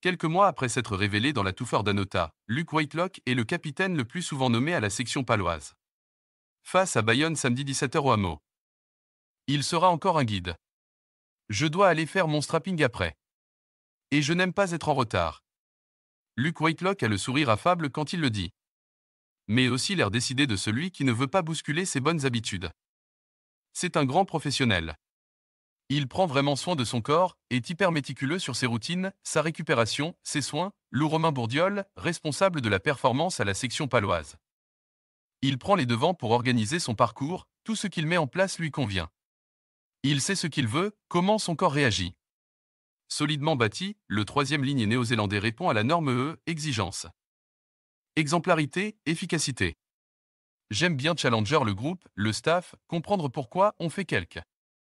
Quelques mois après s'être révélé dans la touffeur d'Anota, Luke Whitelock est le capitaine le plus souvent nommé à la section paloise. Face à Bayonne samedi 17h au hameau. Il sera encore un guide. Je dois aller faire mon strapping après. Et je n'aime pas être en retard. Luke Whitelock a le sourire affable quand il le dit. Mais aussi l'air décidé de celui qui ne veut pas bousculer ses bonnes habitudes. C'est un grand professionnel. Il prend vraiment soin de son corps, est hyper méticuleux sur ses routines, sa récupération, ses soins, Lou Romain Bourdiol, responsable de la performance à la section paloise. Il prend les devants pour organiser son parcours, tout ce qu'il met en place lui convient. Il sait ce qu'il veut, comment son corps réagit. Solidement bâti, le troisième ligne néo-zélandais répond à la norme E, exigence. Exemplarité, efficacité. J'aime bien challenger le groupe, le staff, comprendre pourquoi on fait quelque